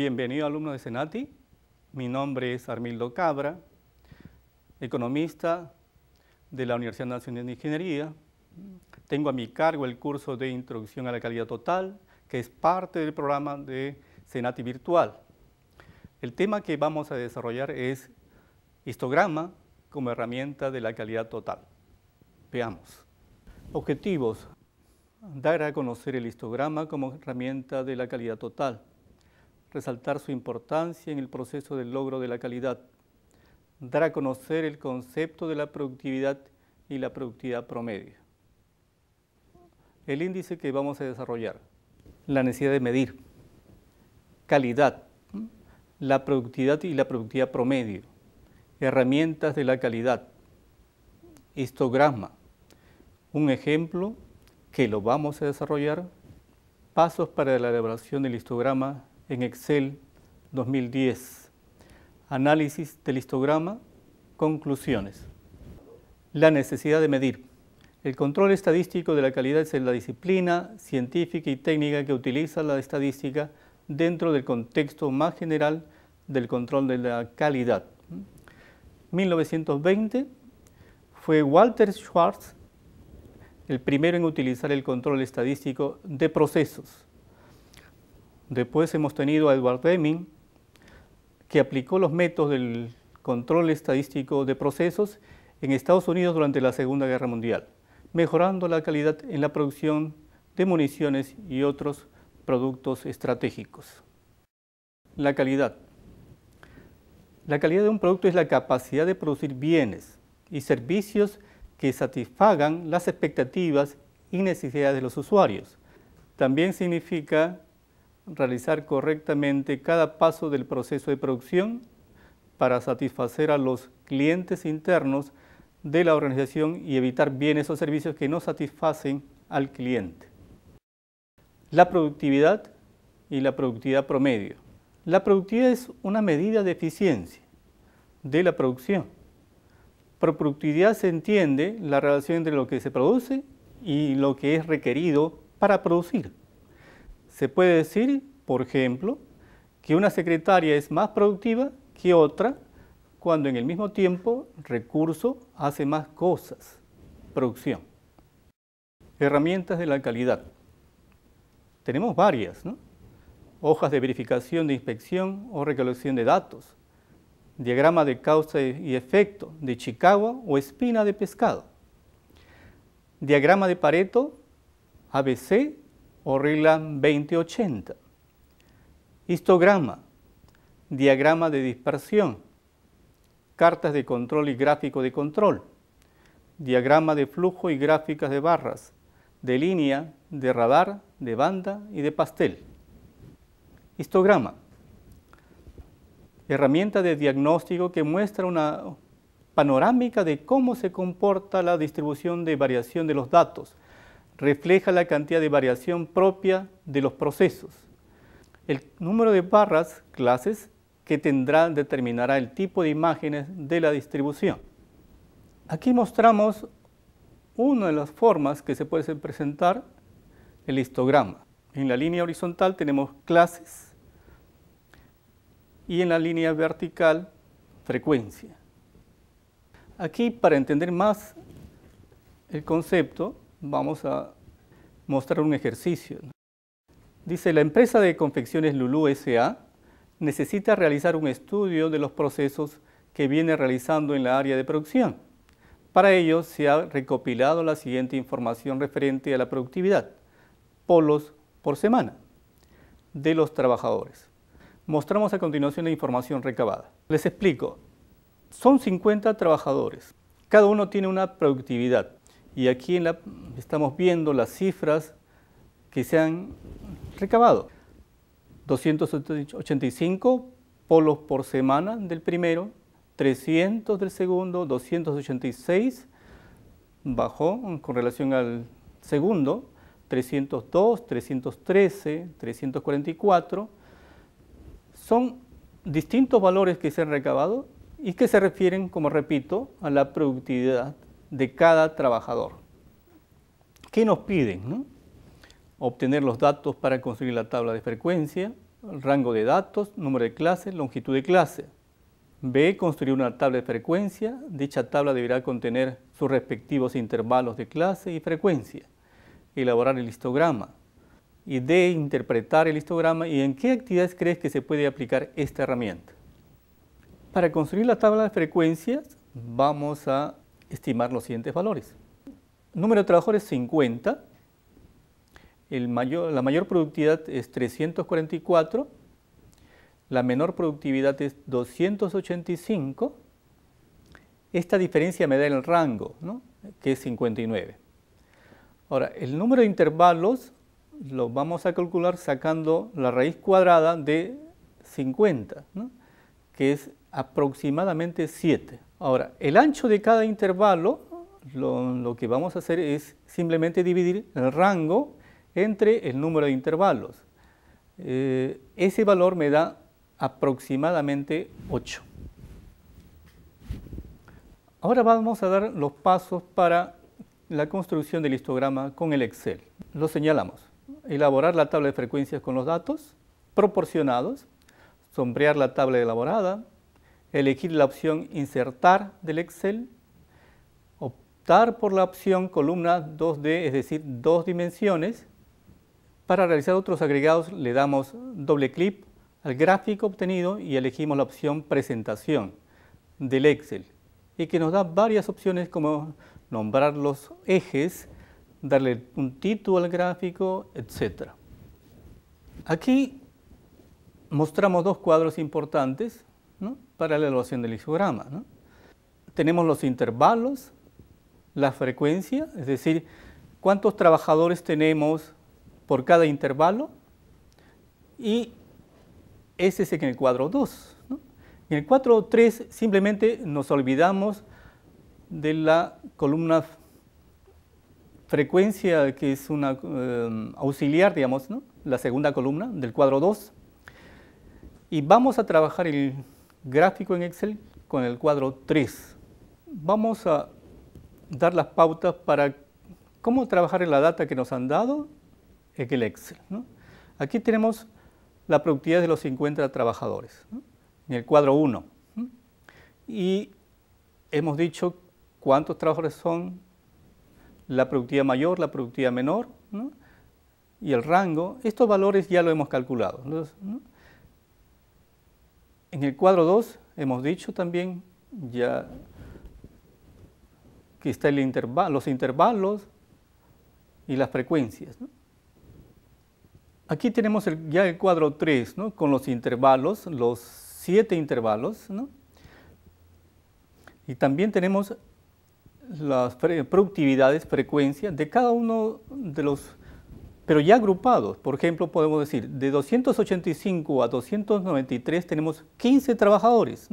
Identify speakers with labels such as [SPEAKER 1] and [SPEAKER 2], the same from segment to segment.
[SPEAKER 1] Bienvenido alumno de Senati, mi nombre es Armildo Cabra, economista de la Universidad Nacional de Ingeniería. Tengo a mi cargo el curso de Introducción a la Calidad Total, que es parte del programa de Senati Virtual. El tema que vamos a desarrollar es histograma como herramienta de la calidad total. Veamos. Objetivos. Dar a conocer el histograma como herramienta de la calidad total resaltar su importancia en el proceso del logro de la calidad, dar a conocer el concepto de la productividad y la productividad promedio. El índice que vamos a desarrollar, la necesidad de medir, calidad, la productividad y la productividad promedio, herramientas de la calidad, histograma, un ejemplo que lo vamos a desarrollar, pasos para la elaboración del histograma en Excel 2010. Análisis del histograma, conclusiones. La necesidad de medir. El control estadístico de la calidad es la disciplina científica y técnica que utiliza la estadística dentro del contexto más general del control de la calidad. 1920 fue Walter Schwartz el primero en utilizar el control estadístico de procesos Después hemos tenido a Edward Deming, que aplicó los métodos del control estadístico de procesos en Estados Unidos durante la Segunda Guerra Mundial, mejorando la calidad en la producción de municiones y otros productos estratégicos. La calidad. La calidad de un producto es la capacidad de producir bienes y servicios que satisfagan las expectativas y necesidades de los usuarios. También significa realizar correctamente cada paso del proceso de producción para satisfacer a los clientes internos de la organización y evitar bienes o servicios que no satisfacen al cliente. La productividad y la productividad promedio. La productividad es una medida de eficiencia de la producción. Por productividad se entiende la relación entre lo que se produce y lo que es requerido para producir. Se puede decir, por ejemplo, que una secretaria es más productiva que otra cuando en el mismo tiempo recurso hace más cosas, producción. Herramientas de la calidad. Tenemos varias, ¿no? Hojas de verificación de inspección o recolección de datos, diagrama de causa y efecto de Chicago o espina de pescado, diagrama de Pareto, ABC o regla 2080. Histograma, diagrama de dispersión, cartas de control y gráfico de control, diagrama de flujo y gráficas de barras, de línea, de radar, de banda y de pastel. Histograma, herramienta de diagnóstico que muestra una panorámica de cómo se comporta la distribución de variación de los datos refleja la cantidad de variación propia de los procesos. El número de barras, clases, que tendrá determinará el tipo de imágenes de la distribución. Aquí mostramos una de las formas que se puede presentar el histograma. En la línea horizontal tenemos clases y en la línea vertical frecuencia. Aquí para entender más el concepto vamos a mostrar un ejercicio. Dice, la empresa de confecciones Lulú S.A. necesita realizar un estudio de los procesos que viene realizando en la área de producción. Para ello se ha recopilado la siguiente información referente a la productividad, polos por semana, de los trabajadores. Mostramos a continuación la información recabada. Les explico, son 50 trabajadores, cada uno tiene una productividad y aquí estamos viendo las cifras que se han recabado. 285 polos por semana del primero, 300 del segundo, 286 bajó con relación al segundo, 302, 313, 344. Son distintos valores que se han recabado y que se refieren, como repito, a la productividad de cada trabajador. ¿Qué nos piden? Obtener los datos para construir la tabla de frecuencia, el rango de datos, número de clases, longitud de clase. B. Construir una tabla de frecuencia. Dicha tabla deberá contener sus respectivos intervalos de clase y frecuencia. Elaborar el histograma. Y D. Interpretar el histograma y en qué actividades crees que se puede aplicar esta herramienta. Para construir la tabla de frecuencias vamos a estimar los siguientes valores. Número de trabajadores 50, el la mayor productividad es 344, la menor productividad es 285, esta diferencia me da el rango, que es 59. Ahora, el número de intervalos lo vamos a calcular sacando la raíz cuadrada de 50, que es aproximadamente 7. Ahora, el ancho de cada intervalo, lo, que vamos a hacer es simplemente dividir el rango entre el número de intervalos. Eh, ese valor me da aproximadamente 8. Ahora vamos a dar los pasos para la construcción del histograma con el Excel. Lo señalamos. Elaborar la tabla de frecuencias con los datos proporcionados, sombrear la tabla elaborada, elegir la opción Insertar del Excel, optar por la opción Columna 2D, es decir, dos dimensiones. Para realizar otros agregados le damos doble clic al gráfico obtenido y elegimos la opción Presentación del Excel y que nos da varias opciones como nombrar los ejes, darle un título al gráfico, etc. Aquí mostramos dos cuadros importantes, para la evaluación del histograma. Tenemos los intervalos, la frecuencia, es decir, cuántos trabajadores tenemos por cada intervalo y ese es en el cuadro 2. En el cuadro 3 simplemente nos olvidamos de la columna frecuencia, que es una eh, auxiliar, digamos, la segunda columna del cuadro 2, y vamos a trabajar el gráfico en Excel con el cuadro 3. Vamos a dar las pautas para cómo trabajar en la data que nos han dado en el Excel. Aquí tenemos la productividad de los 50 trabajadores, en el cuadro 1. Y hemos dicho cuántos trabajadores son, la productividad mayor, la productividad menor y el rango. Estos valores ya lo hemos calculado. En el cuadro 2 hemos dicho también ya que están el los intervalos y las frecuencias. Aquí tenemos ya el cuadro 3 con los intervalos, los siete intervalos. ¿no? Y también tenemos las productividades, frecuencias de cada uno de los pero ya agrupados. Por ejemplo, podemos decir, de 285 a 293 tenemos 15 trabajadores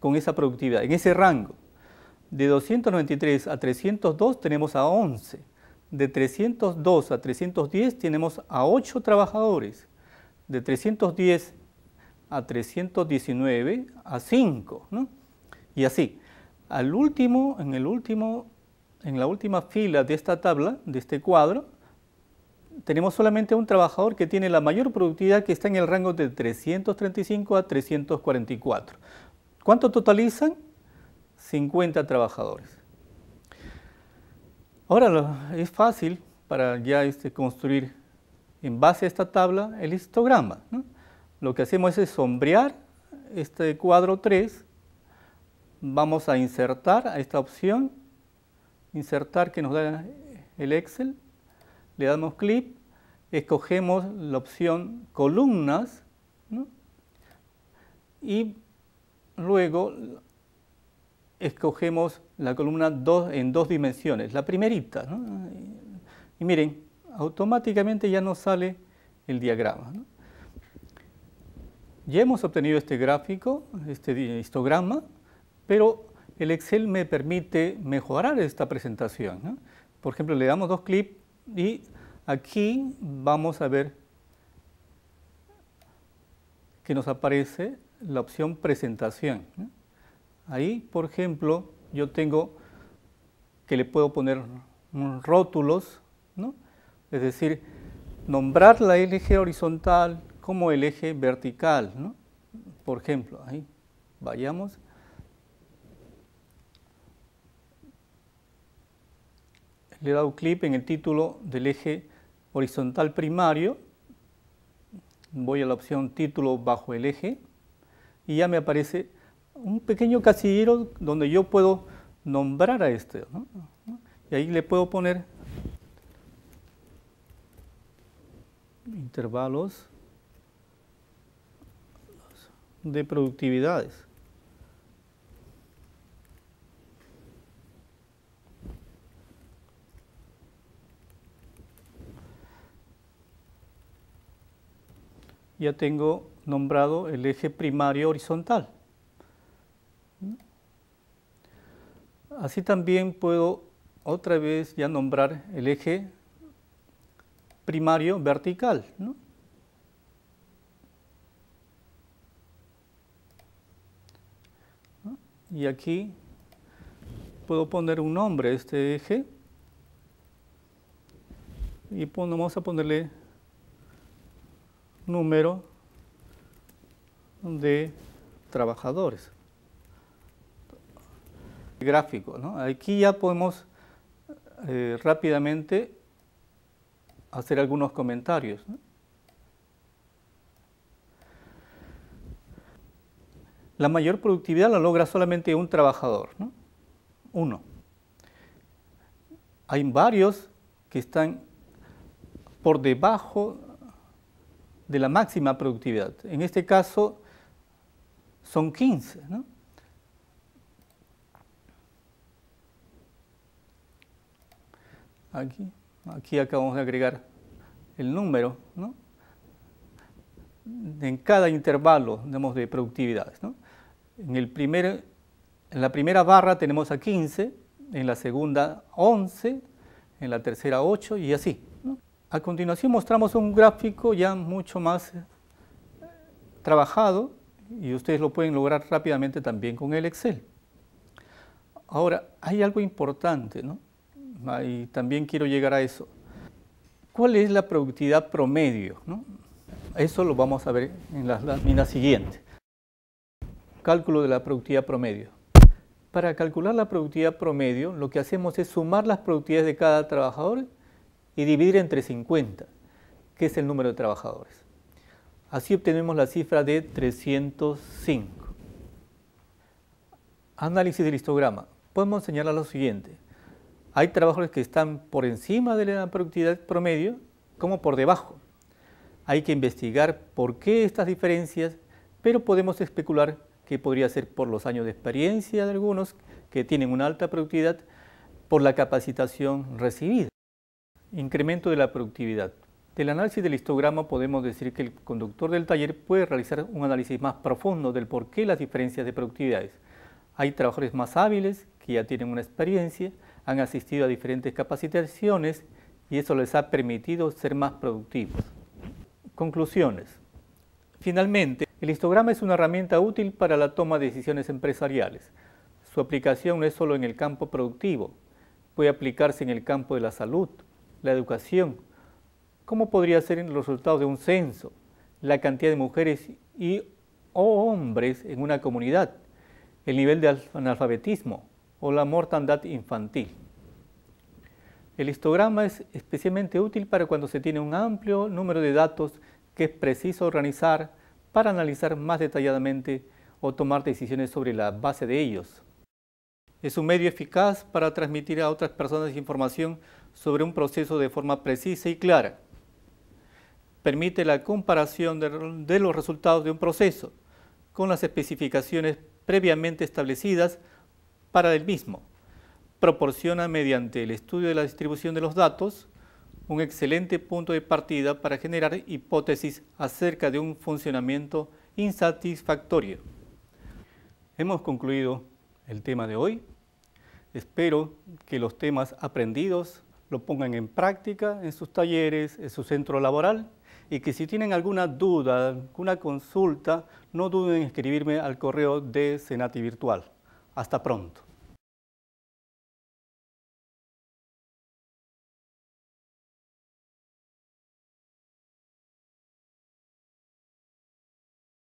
[SPEAKER 1] con esa productividad, en ese rango. De 293 a 302 tenemos a 11. De 302 a 310 tenemos a 8 trabajadores. De 310 a 319 a 5, Y así. Al último, en el último, en la última fila de esta tabla, de este cuadro, tenemos solamente un trabajador que tiene la mayor productividad que está en el rango de 335 a 344. ¿Cuánto totalizan? 50 trabajadores. Ahora es fácil para ya este, construir en base a esta tabla el histograma. Lo que hacemos es sombrear este cuadro 3, vamos a insertar a esta opción, insertar que nos da el Excel, le damos clic, escogemos la opción columnas y luego escogemos la columna en dos dimensiones, la primerita. Y miren, automáticamente ya nos sale el diagrama. Ya hemos obtenido este gráfico, este histograma, pero el Excel me permite mejorar esta presentación. Por ejemplo, le damos dos clics y aquí vamos a ver que nos aparece la opción presentación. Ahí, por ejemplo, yo tengo que le puedo poner rótulos, ¿no? es decir, nombrar la, eje horizontal como el eje vertical, ¿no? por ejemplo, ahí vayamos. le he dado clic en el título del eje horizontal primario, voy a la opción título bajo el eje y ya me aparece un pequeño casillero donde yo puedo nombrar a este. Y ahí le puedo poner intervalos de productividades. ya tengo nombrado el eje primario horizontal. Así también puedo otra vez ya nombrar el eje primario vertical. Y aquí puedo poner un nombre a este eje y vamos a ponerle número de trabajadores. Gráfico, ¿no? Aquí ya podemos eh, rápidamente hacer algunos comentarios. La mayor productividad la logra solamente un trabajador, ¿no? uno. Hay varios que están por debajo, de la máxima productividad. En este caso son 15. ¿no? Aquí, aquí acabamos de agregar el número en cada intervalo de productividad. En, el primer, en la primera barra tenemos a 15, en la segunda 11, en la tercera 8 y así. A continuación mostramos un gráfico ya mucho más eh, trabajado y ustedes lo pueden lograr rápidamente también con el Excel. Ahora, hay algo importante, ¿no? Ah, y también quiero llegar a eso. ¿Cuál es la productividad promedio? Eso lo vamos a ver en la lámina siguiente. Cálculo de la productividad promedio. Para calcular la productividad promedio, lo que hacemos es sumar las productividades de cada trabajador y dividir entre 50, que es el número de trabajadores. Así obtenemos la cifra de 305. Análisis del histograma. Podemos señalar lo siguiente. Hay trabajadores que están por encima de la productividad promedio como por debajo. Hay que investigar por qué estas diferencias, pero podemos especular que podría ser por los años de experiencia de algunos que tienen una alta productividad, por la capacitación recibida. Incremento de la productividad. Del análisis del histograma podemos decir que el conductor del taller puede realizar un análisis más profundo del por qué las diferencias de productividades. Hay trabajadores más hábiles que ya tienen una experiencia, han asistido a diferentes capacitaciones y eso les ha permitido ser más productivos. Conclusiones. Finalmente, el histograma es una herramienta útil para la toma de decisiones empresariales. Su aplicación no es solo en el campo productivo, puede aplicarse en el campo de la salud, la educación, cómo podría ser en los resultados de un censo, la cantidad de mujeres y hombres en una comunidad, el nivel de analfabetismo o la mortandad infantil. El histograma es especialmente útil para cuando se tiene un amplio número de datos que es preciso organizar para analizar más detalladamente o tomar decisiones sobre la base de ellos. Es un medio eficaz para transmitir a otras personas información sobre un proceso de forma precisa y clara. Permite la comparación de, los resultados de un proceso con las especificaciones previamente establecidas para el mismo. Proporciona mediante el estudio de la distribución de los datos un excelente punto de partida para generar hipótesis acerca de un funcionamiento insatisfactorio. Hemos concluido el tema de hoy. Espero que los temas aprendidos lo pongan en práctica en sus talleres, en su centro laboral y que si tienen alguna duda, alguna consulta, no duden en escribirme al correo de Senati Virtual. Hasta pronto.